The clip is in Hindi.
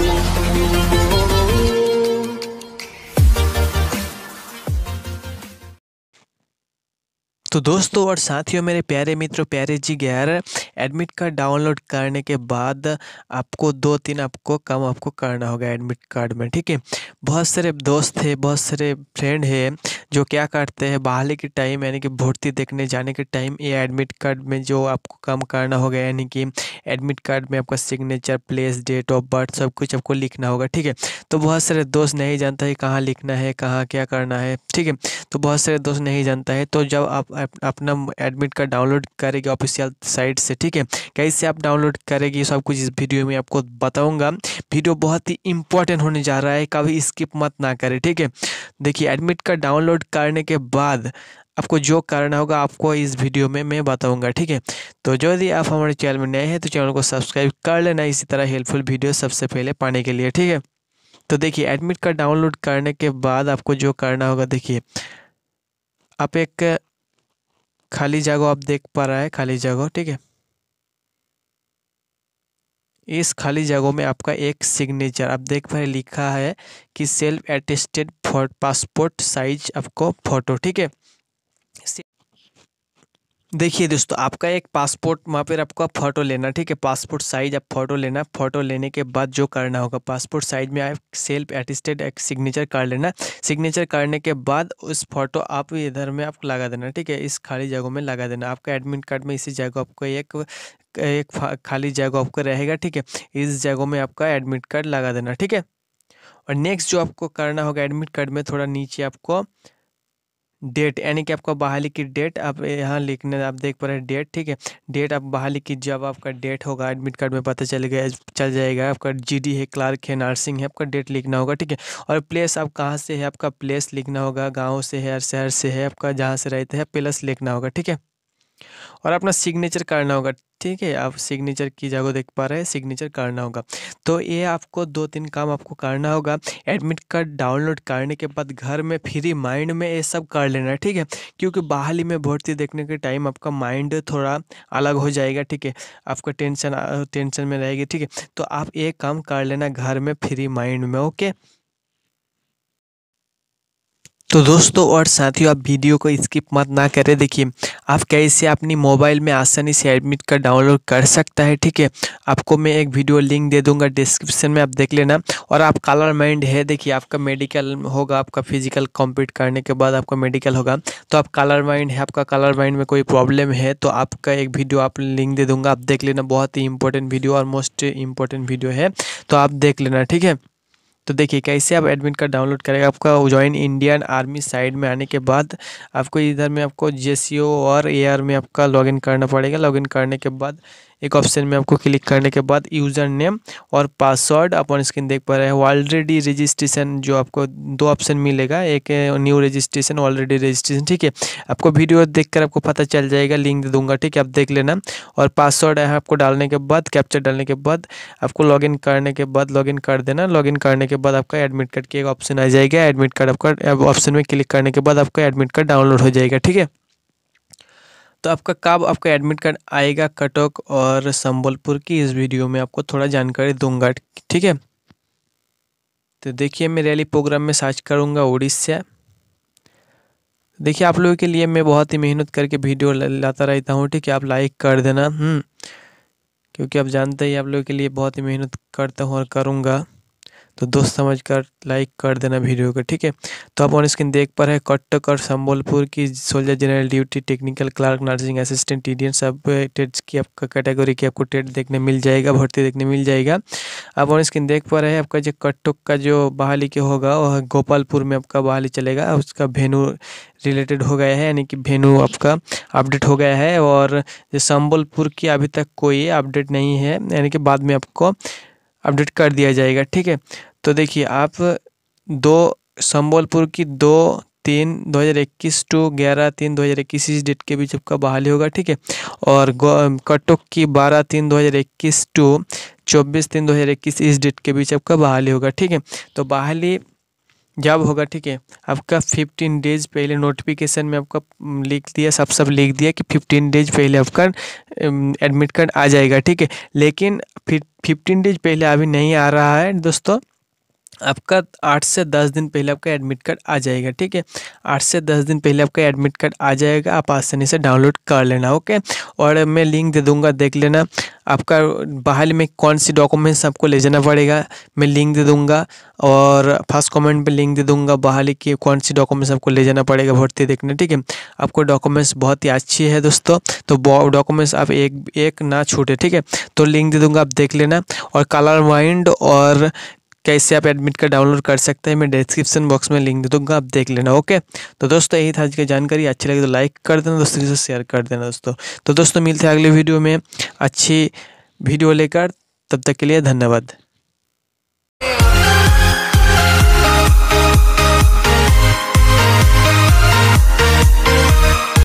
Thank you. तो दोस्तों और साथियों मेरे प्यारे मित्रों प्यारे जी गैर एडमिट कार्ड डाउनलोड करने के बाद आपको दो तीन आपको काम आपको करना होगा एडमिट कार्ड में ठीक है बहुत सारे दोस्त है बहुत सारे फ्रेंड है जो क्या करते हैं बाहर के टाइम यानी कि भर्ती देखने जाने के टाइम ये एडमिट कार्ड में जो आपको काम करना होगा यानी कि एडमिट कार्ड में आपका signature place date of birth सब कुछ आपको लिखना होगा ठीक है तो बहुत सारे दोस्त नहीं जानता है कहाँ लिखना है कहाँ क्या करना है ठीक है तो बहुत सारे दोस्त नहीं जानता है तो जब आप अपना एडमिट कार्ड डाउनलोड करेगी ऑफिशियल साइट से ठीक है कैसे आप डाउनलोड करेगी सब कुछ इस वीडियो में आपको बताऊंगा वीडियो बहुत ही इंपॉर्टेंट होने जा रहा है कभी स्किप मत ना करें ठीक है देखिए एडमिट कार्ड डाउनलोड करने के बाद आपको जो करना होगा आपको इस वीडियो में मैं बताऊंगा ठीक है तो यदि आप हमारे चैनल में नए हैं तो चैनल को सब्सक्राइब कर लेना इसी तरह हेल्पफुल वीडियो सबसे पहले पाने के लिए ठीक है तो देखिए एडमिट कार्ड डाउनलोड करने के बाद आपको जो करना होगा देखिए आप एक खाली जगह आप देख पा रहा है खाली जगह ठीक है इस खाली जगह में आपका एक सिग्नेचर आप देख पा रहे लिखा है कि सेल्फ एटेस्टेड पासपोर्ट साइज आपको फोटो ठीक है देखिए दोस्तों आपका एक पासपोर्ट वहाँ पर आपका फ़ोटो लेना ठीक है पासपोर्ट साइज आप फ़ोटो लेना फ़ोटो लेने के बाद जो करना होगा पासपोर्ट साइज में आप सेल्फ एटिस्टेड एक सिग्नेचर कर लेना सिग्नेचर करने के बाद उस फोटो आप इधर में आपको लगा देना ठीक है इस खाली जगह में लगा देना आपका एडमिट कार्ड में इसी जगह आपको एक एक खाली जगह आपका रहेगा ठीक है इस जगह में आपका एडमिट कार्ड लगा देना ठीक है और नेक्स्ट जो आपको करना होगा एडमिट कार्ड में थोड़ा नीचे आपको डेट यानी कि आपका बहाली की डेट आप यहाँ लिखने आप देख पा रहे हैं डेट ठीक है डेट आप बहाली की जब आपका डेट होगा एडमिट कार्ड में पता चल गया चल जाएगा आपका जीडी है क्लार्क है नर्सिंग है आपका डेट लिखना होगा ठीक है और प्लेस आप कहाँ से है आपका प्लेस लिखना होगा गाँव से है शहर से है आपका जहाँ से रहते हैं प्लस लिखना होगा ठीक है और अपना सिग्नेचर करना होगा ठीक है आप सिग्नेचर की जगह देख पा रहे हैं सिग्नेचर करना होगा तो ये आपको दो तीन काम आपको करना होगा एडमिट कार्ड डाउनलोड करने के बाद घर में फ्री माइंड में ये सब कर लेना ठीक है क्योंकि बहाली में भर्ती देखने के टाइम आपका माइंड थोड़ा अलग हो जाएगा ठीक है आपका टेंशन टेंशन में रहेगी ठीक है तो आप ये काम कर लेना घर में फ्री माइंड में ओके तो दोस्तों और साथियों आप वीडियो को स्किप मत ना करें देखिए आप कैसे अपनी मोबाइल में आसानी से एडमिट कार्ड डाउनलोड कर सकता है ठीक है आपको मैं एक वीडियो लिंक दे दूंगा डिस्क्रिप्शन में आप देख लेना और आप कालर माइंड है देखिए आपका मेडिकल होगा आपका फिजिकल कंप्लीट करने के बाद आपका मेडिकल होगा तो आप कालर माइंड है आपका कलर माइंड में कोई प्रॉब्लम है तो आपका एक वीडियो आप लिंक दे दूँगा आप देख लेना बहुत ही इंपॉर्टेंट वीडियो और मोस्ट इंपॉर्टेंट वीडियो है तो आप देख लेना ठीक है तो देखिए कैसे आप एडमिट कार्ड डाउनलोड करेंगे आपका ज्वाइन इंडियन आर्मी साइड में आने के बाद आपको इधर में आपको जे और ए में आपका लॉगिन करना पड़ेगा लॉगिन करने के बाद एक ऑप्शन में आपको क्लिक करने के बाद यूज़र नेम और पासवर्ड आप ऑन स्क्रीन देख पा रहे हैं ऑलरेडी रजिस्ट्रेशन जो आपको दो ऑप्शन मिलेगा एक न्यू रजिस्ट्रेशन ऑलरेडी रजिस्ट्रेशन ठीक है आपको वीडियो देखकर आपको पता चल जाएगा लिंक दे दूंगा ठीक है आप देख लेना और पासवर्ड है आपको डालने के बाद कैप्चर डालने के बाद आपको लॉग करने के बाद लॉग कर देना लॉग करने के बाद आपका एडमिट कार्ड की एक ऑप्शन आ जाएगा एडमिट कार्ड आपका ऑप्शन में क्लिक करने के बाद आपका एडमिट कार्ड डाउनलोड हो जाएगा ठीक है तो आपका कब आपका एडमिट कार्ड आएगा कटक और संबलपुर की इस वीडियो में आपको थोड़ा जानकारी दूंगा ठीक है तो देखिए मैं रैली प्रोग्राम में सर्च करूँगा उड़ीसा देखिए आप लोगों के लिए मैं बहुत ही मेहनत करके वीडियो लाता रहता हूँ ठीक है आप लाइक कर देना हम्म। क्योंकि आप जानते ही आप लोगों के लिए बहुत ही मेहनत करता हूँ और करूँगा तो दोस्त समझ कर लाइक कर देना वीडियो को ठीक है तो आप ऑन स्क्रीन देख पा रहे कटक और संबलपुर की soldier general duty technical clerk nursing assistant टी सब टेट्स की आपका कैटेगरी की आपको टेट देखने मिल जाएगा भर्ती देखने मिल जाएगा आप ऑन स्क्रीन देख पा रहे हैं आपका जो कटक का जो बहाली के होगा वह गोपालपुर में आपका बहाली चलेगा उसका वेन्यू रिलेटेड हो गया है यानी कि वेन्यू आपका अपडेट हो गया है और जो संबलपुर की अभी तक कोई अपडेट नहीं है यानी कि बाद में आपको अपडेट कर दिया जाएगा ठीक है तो देखिए आप दो संबलपुर की दो तीन 2021 टू ग्यारह तीन इक्कीस इस डेट के बीच आपका बहाली होगा ठीक है और कटोक की 12 तीन 2021 टू 24 तीन 2021 इस डेट के बीच आपका बहाली होगा ठीक है तो बहाली जब होगा ठीक है आपका 15 डेज पहले नोटिफिकेशन में आपका लिख दिया सब सब लिख दिया कि 15 डेज पहले आपका एडमिट कार्ड आ जाएगा ठीक है लेकिन फिर फिफ्टीन डेज पहले अभी नहीं आ रहा है दोस्तों आपका आठ से दस दिन पहले आपका एडमिट कार्ड आ जाएगा ठीक है आठ से दस दिन पहले आपका एडमिट कार्ड आ जाएगा आप आसानी से डाउनलोड कर लेना ओके और मैं लिंक दे दूंगा देख लेना आपका बाहर में कौन सी डॉक्यूमेंट्स आपको ले जाना पड़ेगा मैं लिंक दे दूंगा और फर्स्ट कमेंट पे लिंक दे दूंगा बहाली की कौन सी डॉक्यूमेंट्स आपको ले जाना पड़ेगा भर्ती देखने ठीक है आपको डॉक्यूमेंट्स बहुत ही अच्छी है दोस्तों तो डॉक्यूमेंट्स आप एक एक ना छूटे ठीक है तो लिंक दे दूंगा आप देख लेना और कलर माइंड और कैसे आप एडमिट कार्ड डाउनलोड कर सकते हैं मैं डिस्क्रिप्शन बॉक्स में लिंक दे दूँगा आप देख लेना ओके तो दोस्तों यही था आज की जानकारी अच्छी लगी तो लाइक कर देना दोस्तों से शेयर कर देना दोस्तों तो दोस्तों मिलते हैं अगले वीडियो में अच्छी वीडियो लेकर तब तक के लिए धन्यवाद